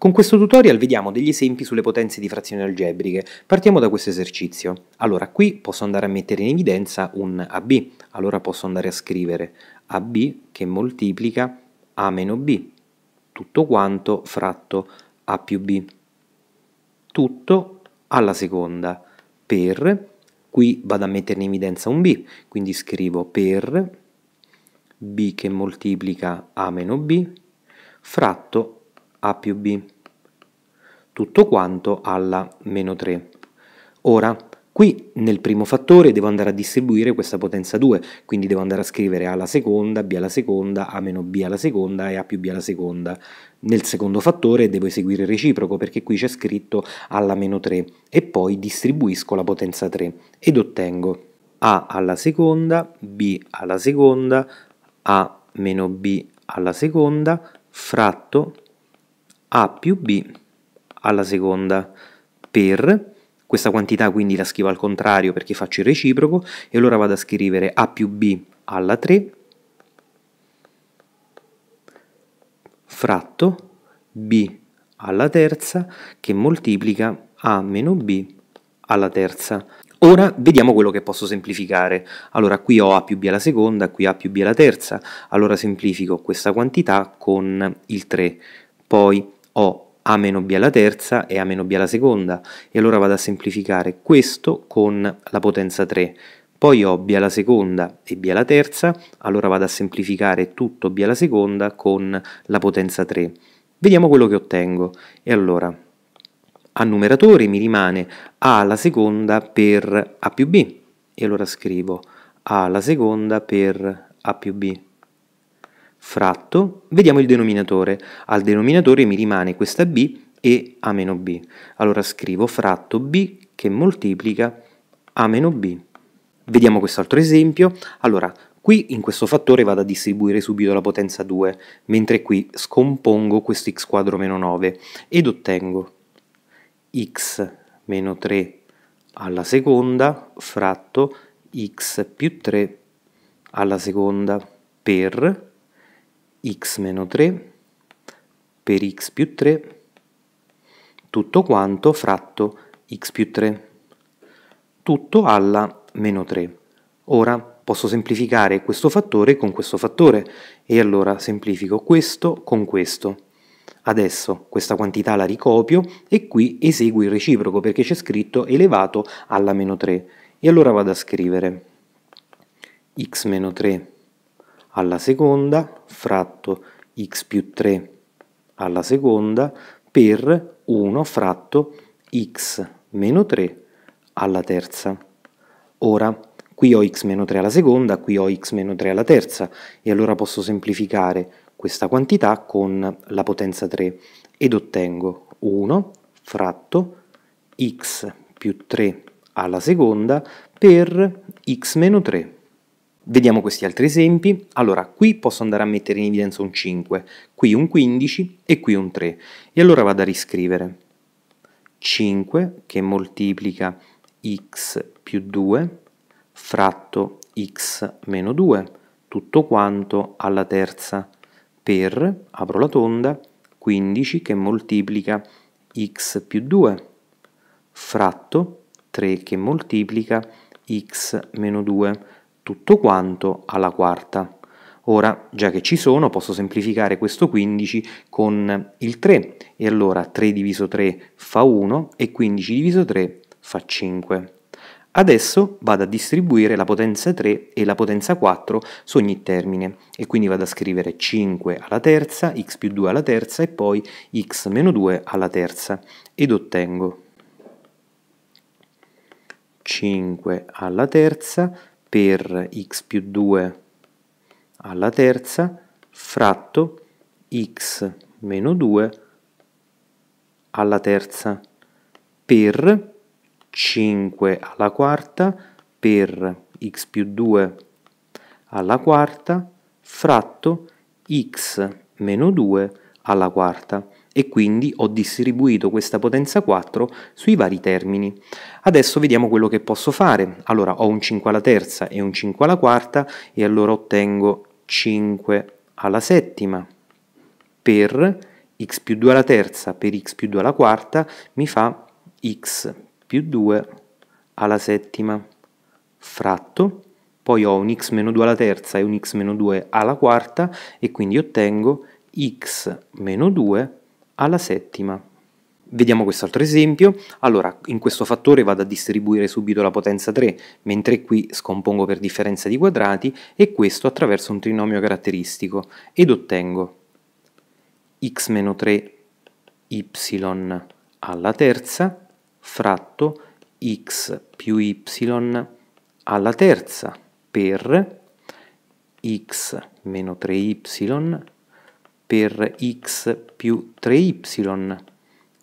Con questo tutorial vediamo degli esempi sulle potenze di frazioni algebriche. Partiamo da questo esercizio. Allora, qui posso andare a mettere in evidenza un AB. Allora posso andare a scrivere AB che moltiplica A meno B, tutto quanto fratto A più B. Tutto alla seconda per, qui vado a mettere in evidenza un B, quindi scrivo per B che moltiplica A meno B fratto a più b. Tutto quanto alla meno 3. Ora, qui nel primo fattore devo andare a distribuire questa potenza 2, quindi devo andare a scrivere a alla seconda, b alla seconda, a meno b alla seconda e a più b alla seconda. Nel secondo fattore devo eseguire il reciproco perché qui c'è scritto alla meno 3 e poi distribuisco la potenza 3 ed ottengo a alla seconda, b alla seconda, a meno b alla seconda, fratto a più b alla seconda per questa quantità quindi la scrivo al contrario perché faccio il reciproco e allora vado a scrivere a più b alla 3 fratto b alla terza che moltiplica a meno b alla terza. Ora vediamo quello che posso semplificare. Allora qui ho a più b alla seconda, qui a più b alla terza, allora semplifico questa quantità con il 3. Poi ho a meno b alla terza e a meno b alla seconda e allora vado a semplificare questo con la potenza 3 poi ho b alla seconda e b alla terza allora vado a semplificare tutto b alla seconda con la potenza 3 vediamo quello che ottengo e allora a numeratore mi rimane a alla seconda per a più b e allora scrivo a alla seconda per a più b fratto, vediamo il denominatore. Al denominatore mi rimane questa b e a meno b. Allora scrivo fratto b che moltiplica a meno b. Vediamo quest'altro esempio. Allora, qui in questo fattore vado a distribuire subito la potenza 2, mentre qui scompongo questo x quadro meno 9 ed ottengo x meno 3 alla seconda fratto x più 3 alla seconda per x meno 3 per x più 3 tutto quanto fratto x più 3 tutto alla meno 3 ora posso semplificare questo fattore con questo fattore e allora semplifico questo con questo adesso questa quantità la ricopio e qui eseguo il reciproco perché c'è scritto elevato alla meno 3 e allora vado a scrivere x meno 3 alla seconda fratto x più 3 alla seconda per 1 fratto x meno 3 alla terza. Ora, qui ho x meno 3 alla seconda, qui ho x meno 3 alla terza, e allora posso semplificare questa quantità con la potenza 3 ed ottengo 1 fratto x più 3 alla seconda per x meno 3 Vediamo questi altri esempi. Allora, qui posso andare a mettere in evidenza un 5, qui un 15 e qui un 3. E allora vado a riscrivere 5 che moltiplica x più 2 fratto x meno 2, tutto quanto alla terza per, apro la tonda, 15 che moltiplica x più 2 fratto 3 che moltiplica x meno 2 tutto quanto alla quarta. Ora, già che ci sono, posso semplificare questo 15 con il 3 e allora 3 diviso 3 fa 1 e 15 diviso 3 fa 5. Adesso vado a distribuire la potenza 3 e la potenza 4 su ogni termine e quindi vado a scrivere 5 alla terza, x più 2 alla terza e poi x meno 2 alla terza ed ottengo 5 alla terza per x più 2 alla terza fratto x meno 2 alla terza per 5 alla quarta per x più 2 alla quarta fratto x meno 2 alla quarta e quindi ho distribuito questa potenza 4 sui vari termini. Adesso vediamo quello che posso fare. Allora ho un 5 alla terza e un 5 alla quarta e allora ottengo 5 alla settima per x più 2 alla terza per x più 2 alla quarta mi fa x più 2 alla settima fratto, poi ho un x meno 2 alla terza e un x meno 2 alla quarta e quindi ottengo x meno 2 alla settima. Vediamo quest'altro esempio. Allora, in questo fattore vado a distribuire subito la potenza 3, mentre qui scompongo per differenza di quadrati e questo attraverso un trinomio caratteristico ed ottengo x-3 y alla terza fratto x più y alla terza per x meno 3y per x più 3y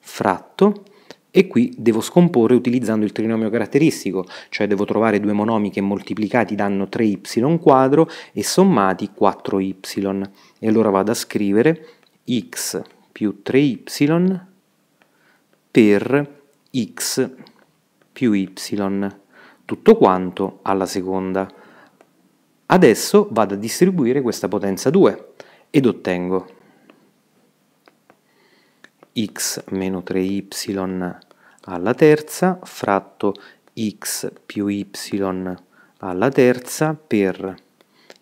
fratto e qui devo scomporre utilizzando il trinomio caratteristico, cioè devo trovare due monomi che moltiplicati danno 3y quadro e sommati 4y. E allora vado a scrivere x più 3y per x più y, tutto quanto alla seconda. Adesso vado a distribuire questa potenza 2 ed ottengo x meno 3y alla terza fratto x più y alla terza per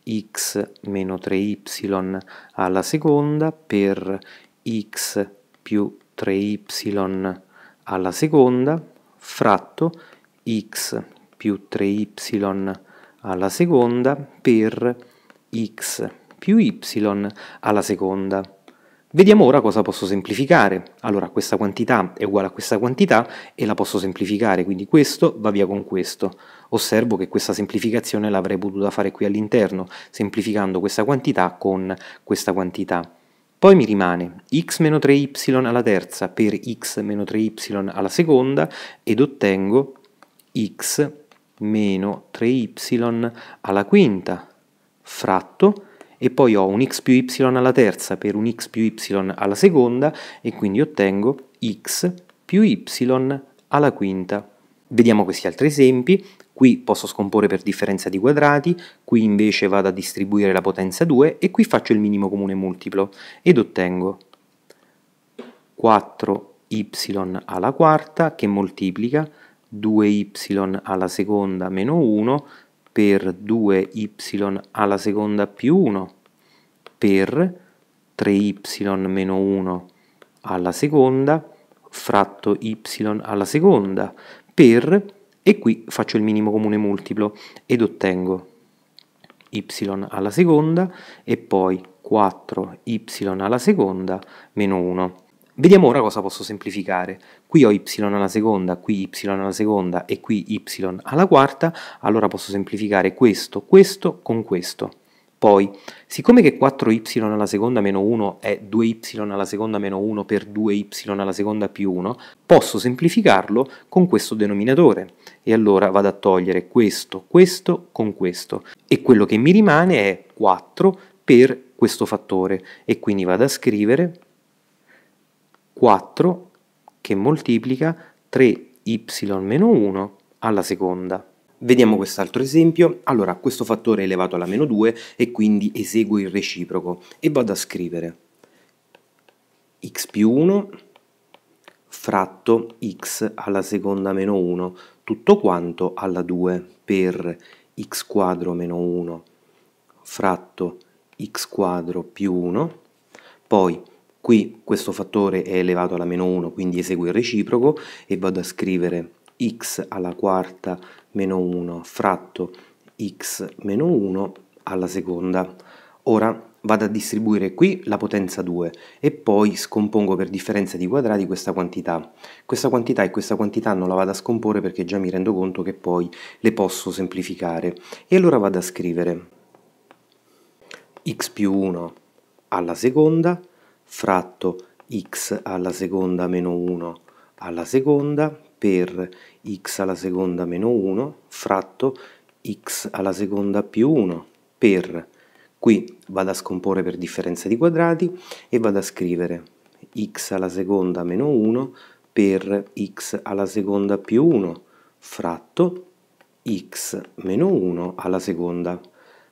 x meno 3y alla seconda per x più 3y alla seconda fratto x più 3y alla seconda per x più y alla seconda. Vediamo ora cosa posso semplificare. Allora questa quantità è uguale a questa quantità e la posso semplificare, quindi questo va via con questo. Osservo che questa semplificazione l'avrei potuta fare qui all'interno, semplificando questa quantità con questa quantità. Poi mi rimane x meno 3y alla terza per x meno 3y alla seconda ed ottengo x meno 3y alla quinta fratto e poi ho un x più y alla terza per un x più y alla seconda e quindi ottengo x più y alla quinta. Vediamo questi altri esempi, qui posso scomporre per differenza di quadrati, qui invece vado a distribuire la potenza 2 e qui faccio il minimo comune multiplo ed ottengo 4y alla quarta che moltiplica 2y alla seconda meno 1 per 2y alla seconda più 1 per 3y meno 1 alla seconda fratto y alla seconda per e qui faccio il minimo comune multiplo ed ottengo y alla seconda e poi 4y alla seconda meno 1 Vediamo ora cosa posso semplificare. Qui ho y alla seconda, qui y alla seconda e qui y alla quarta, allora posso semplificare questo, questo con questo. Poi, siccome che 4y alla seconda meno 1 è 2y alla seconda meno 1 per 2y alla seconda più 1, posso semplificarlo con questo denominatore. E allora vado a togliere questo, questo con questo. E quello che mi rimane è 4 per questo fattore. E quindi vado a scrivere 4 che moltiplica 3y-1 alla seconda. Vediamo quest'altro esempio. Allora, questo fattore è elevato alla meno 2 e quindi eseguo il reciproco e vado a scrivere x più 1 fratto x alla seconda meno 1, tutto quanto alla 2 per x quadro meno 1 fratto x quadro più 1, poi Qui questo fattore è elevato alla meno 1, quindi eseguo il reciproco e vado a scrivere x alla quarta meno 1 fratto x meno 1 alla seconda. Ora vado a distribuire qui la potenza 2 e poi scompongo per differenza di quadrati questa quantità. Questa quantità e questa quantità non la vado a scomporre perché già mi rendo conto che poi le posso semplificare. E allora vado a scrivere x più 1 alla seconda fratto x alla seconda meno 1 alla seconda per x alla seconda meno 1 fratto x alla seconda più 1 per qui vado a scomporre per differenza di quadrati e vado a scrivere x alla seconda meno 1 per x alla seconda più 1 fratto x meno 1 alla seconda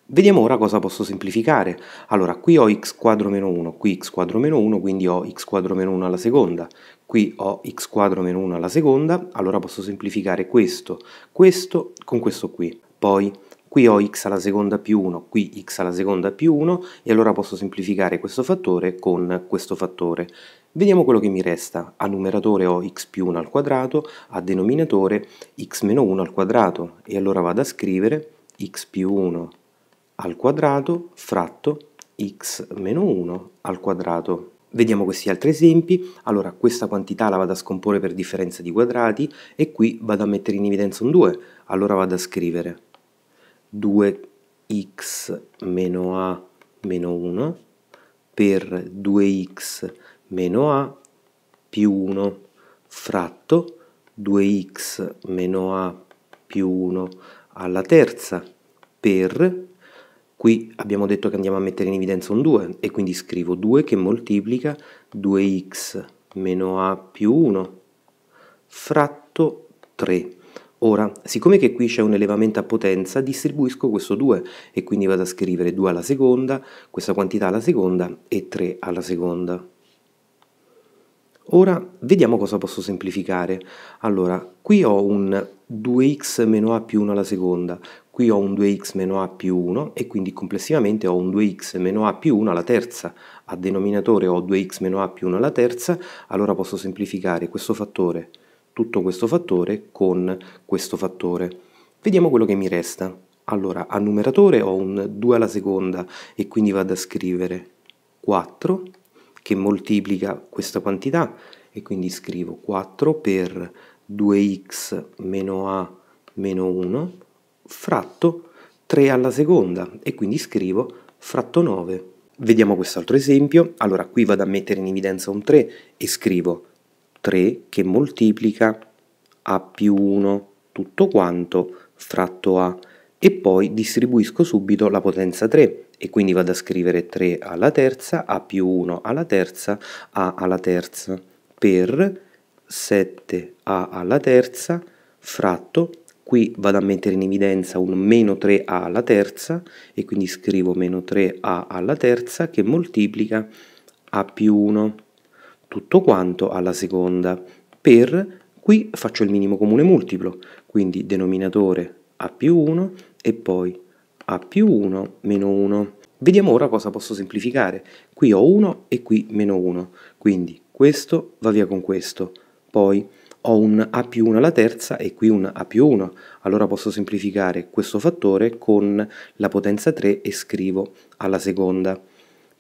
Vediamo ora cosa posso semplificare. Allora, qui ho x quadro meno 1, qui x quadro meno 1, quindi ho x quadro meno 1 alla seconda. Qui ho x quadro meno 1 alla seconda, allora posso semplificare questo, questo con questo qui. Poi qui ho x alla seconda più 1, qui x alla seconda più 1 e allora posso semplificare questo fattore con questo fattore. Vediamo quello che mi resta. A numeratore ho x più 1 al quadrato, a denominatore x meno 1 al quadrato e allora vado a scrivere x più 1 al quadrato fratto x meno 1 al quadrato. Vediamo questi altri esempi, allora questa quantità la vado a scomporre per differenza di quadrati e qui vado a mettere in evidenza un 2, allora vado a scrivere 2x meno a meno 1 per 2x meno a più 1 fratto 2x meno a più 1 alla terza per Qui abbiamo detto che andiamo a mettere in evidenza un 2 e quindi scrivo 2 che moltiplica 2x meno a più 1 fratto 3. Ora, siccome che qui c'è un elevamento a potenza, distribuisco questo 2 e quindi vado a scrivere 2 alla seconda, questa quantità alla seconda e 3 alla seconda. Ora vediamo cosa posso semplificare. Allora, qui ho un 2x meno a più 1 alla seconda, qui ho un 2x meno a più 1 e quindi complessivamente ho un 2x meno a più 1 alla terza. A denominatore ho 2x meno a più 1 alla terza, allora posso semplificare questo fattore, tutto questo fattore con questo fattore. Vediamo quello che mi resta. Allora, a numeratore ho un 2 alla seconda e quindi vado a scrivere 4 che moltiplica questa quantità e quindi scrivo 4 per 2x meno a meno 1 fratto 3 alla seconda e quindi scrivo fratto 9. Vediamo quest'altro esempio, allora qui vado a mettere in evidenza un 3 e scrivo 3 che moltiplica a più 1 tutto quanto fratto a e poi distribuisco subito la potenza 3 e quindi vado a scrivere 3 alla terza, a più 1 alla terza, a alla terza per 7a alla terza fratto, qui vado a mettere in evidenza un meno 3a alla terza e quindi scrivo meno 3a alla terza che moltiplica a più 1 tutto quanto alla seconda per qui faccio il minimo comune multiplo quindi denominatore a più 1 e poi a più 1 meno 1. Vediamo ora cosa posso semplificare. Qui ho 1 e qui meno 1, quindi questo va via con questo. Poi ho un a più 1 alla terza e qui un a più 1. Allora posso semplificare questo fattore con la potenza 3 e scrivo alla seconda.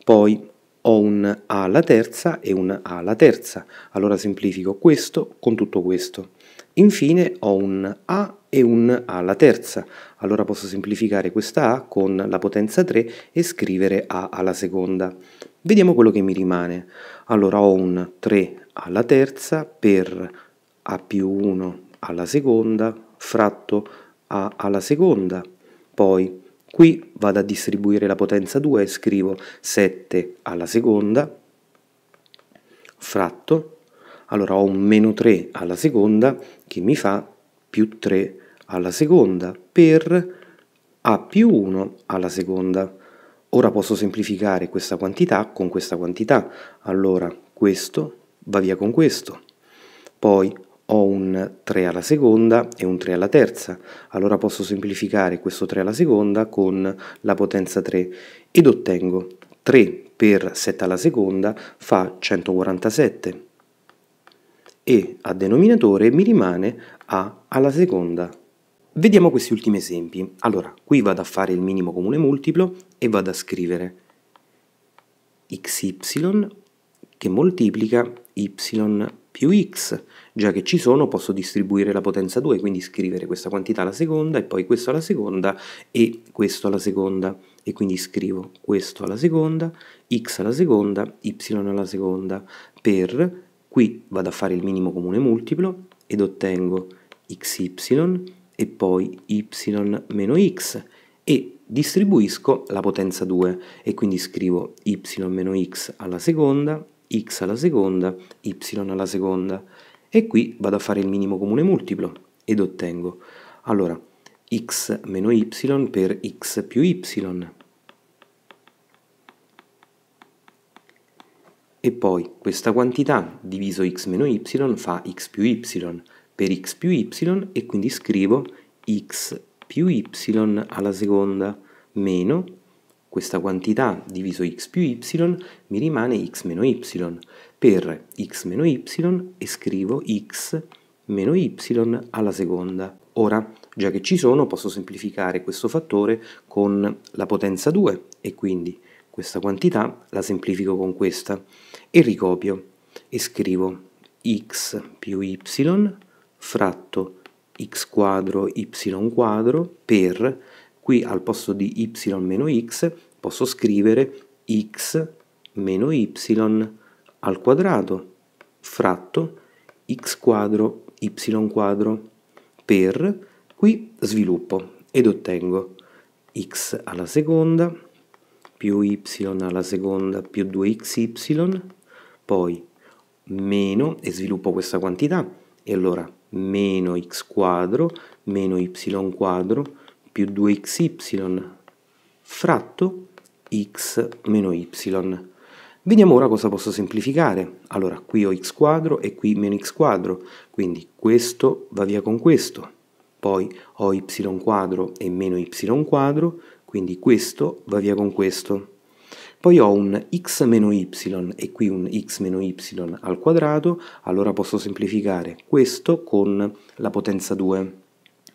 Poi ho un a alla terza e un a alla terza. Allora semplifico questo con tutto questo. Infine ho un A e un A alla terza, allora posso semplificare questa A con la potenza 3 e scrivere A alla seconda. Vediamo quello che mi rimane. Allora ho un 3 alla terza per A più 1 alla seconda fratto A alla seconda. Poi qui vado a distribuire la potenza 2 e scrivo 7 alla seconda fratto allora ho un meno 3 alla seconda che mi fa più 3 alla seconda per a più 1 alla seconda. Ora posso semplificare questa quantità con questa quantità, allora questo va via con questo. Poi ho un 3 alla seconda e un 3 alla terza, allora posso semplificare questo 3 alla seconda con la potenza 3 ed ottengo 3 per 7 alla seconda fa 147 e a denominatore mi rimane a alla seconda. Vediamo questi ultimi esempi. Allora, qui vado a fare il minimo comune multiplo e vado a scrivere xy che moltiplica y più x. Già che ci sono posso distribuire la potenza 2, quindi scrivere questa quantità alla seconda e poi questo alla seconda e questo alla seconda. E quindi scrivo questo alla seconda, x alla seconda, y alla seconda per Qui vado a fare il minimo comune multiplo ed ottengo xy e poi y meno x e distribuisco la potenza 2 e quindi scrivo y meno x alla seconda, x alla seconda, y alla seconda e qui vado a fare il minimo comune multiplo ed ottengo allora x meno y per x più y E poi questa quantità diviso x meno y fa x più y per x più y e quindi scrivo x più y alla seconda meno questa quantità diviso x più y mi rimane x meno y per x meno y e scrivo x meno y alla seconda. Ora, già che ci sono, posso semplificare questo fattore con la potenza 2 e quindi questa quantità la semplifico con questa e ricopio e scrivo x più y fratto x quadro y quadro per qui al posto di y meno x posso scrivere x meno y al quadrato fratto x quadro y quadro per qui sviluppo ed ottengo x alla seconda più y alla seconda più 2xy poi meno e sviluppo questa quantità e allora meno x quadro meno y quadro più 2xy fratto x meno y. Vediamo ora cosa posso semplificare. Allora, qui ho x quadro e qui meno x quadro, quindi questo va via con questo. Poi ho y quadro e meno y quadro, quindi questo va via con questo. Poi ho un x meno y e qui un x meno y al quadrato, allora posso semplificare questo con la potenza 2.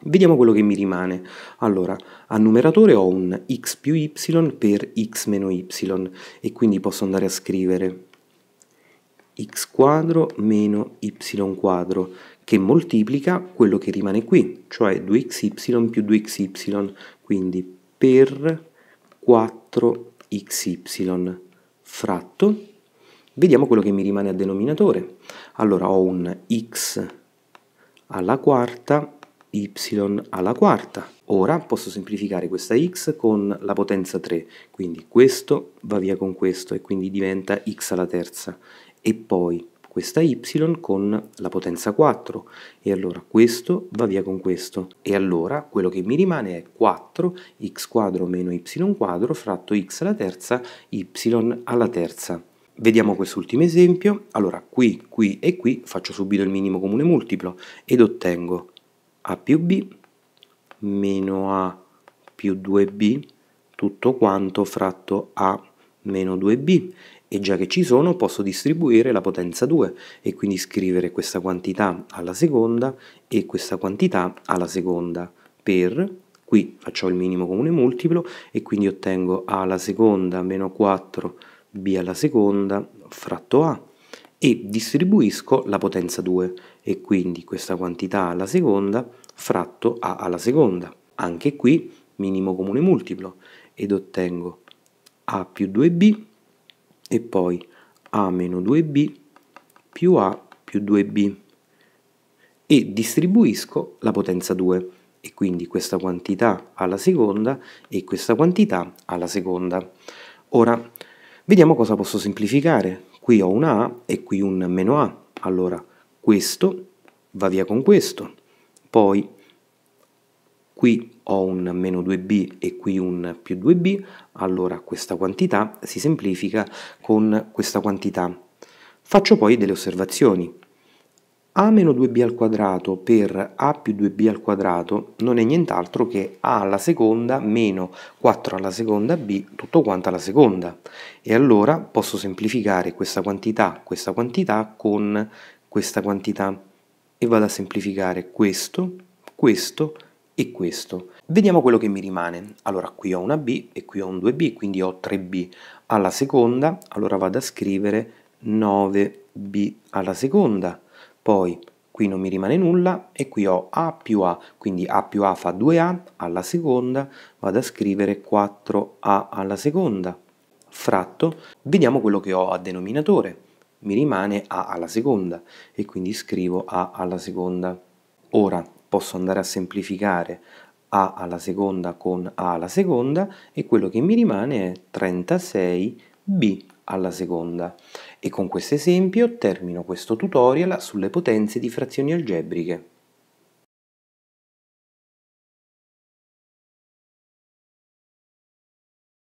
Vediamo quello che mi rimane. Allora, al numeratore ho un x più y per x meno y e quindi posso andare a scrivere x quadro meno y quadro che moltiplica quello che rimane qui, cioè 2xy più 2xy, quindi per 4 xy fratto, vediamo quello che mi rimane a denominatore. Allora ho un x alla quarta y alla quarta. Ora posso semplificare questa x con la potenza 3, quindi questo va via con questo e quindi diventa x alla terza. E poi questa y con la potenza 4 e allora questo va via con questo e allora quello che mi rimane è 4 x quadro meno y quadro fratto x alla terza y alla terza Vediamo quest'ultimo esempio, allora qui, qui e qui faccio subito il minimo comune multiplo ed ottengo a più b meno a più 2b tutto quanto fratto a meno 2b e già che ci sono posso distribuire la potenza 2 e quindi scrivere questa quantità alla seconda e questa quantità alla seconda per, qui faccio il minimo comune multiplo e quindi ottengo a alla seconda meno 4 b alla seconda fratto a e distribuisco la potenza 2 e quindi questa quantità alla seconda fratto a alla seconda. Anche qui minimo comune multiplo ed ottengo a più 2b e poi a 2b più a più 2b e distribuisco la potenza 2 e quindi questa quantità alla seconda e questa quantità alla seconda. Ora vediamo cosa posso semplificare. Qui ho una a e qui un meno a. Allora questo va via con questo. Poi qui ho un meno 2b e qui un più 2b, allora questa quantità si semplifica con questa quantità. Faccio poi delle osservazioni. a meno 2b al quadrato per a più 2b al quadrato non è nient'altro che a alla seconda meno 4 alla seconda b tutto quanto alla seconda. E allora posso semplificare questa quantità, questa quantità con questa quantità e vado a semplificare questo, questo, e questo. Vediamo quello che mi rimane. Allora qui ho una B e qui ho un 2B, quindi ho 3B alla seconda, allora vado a scrivere 9B alla seconda, poi qui non mi rimane nulla e qui ho A più A, quindi A più A fa 2A alla seconda, vado a scrivere 4A alla seconda, fratto, vediamo quello che ho a denominatore, mi rimane A alla seconda e quindi scrivo A alla seconda. Ora, posso andare a semplificare a alla seconda con a alla seconda e quello che mi rimane è 36b alla seconda. E con questo esempio termino questo tutorial sulle potenze di frazioni algebriche.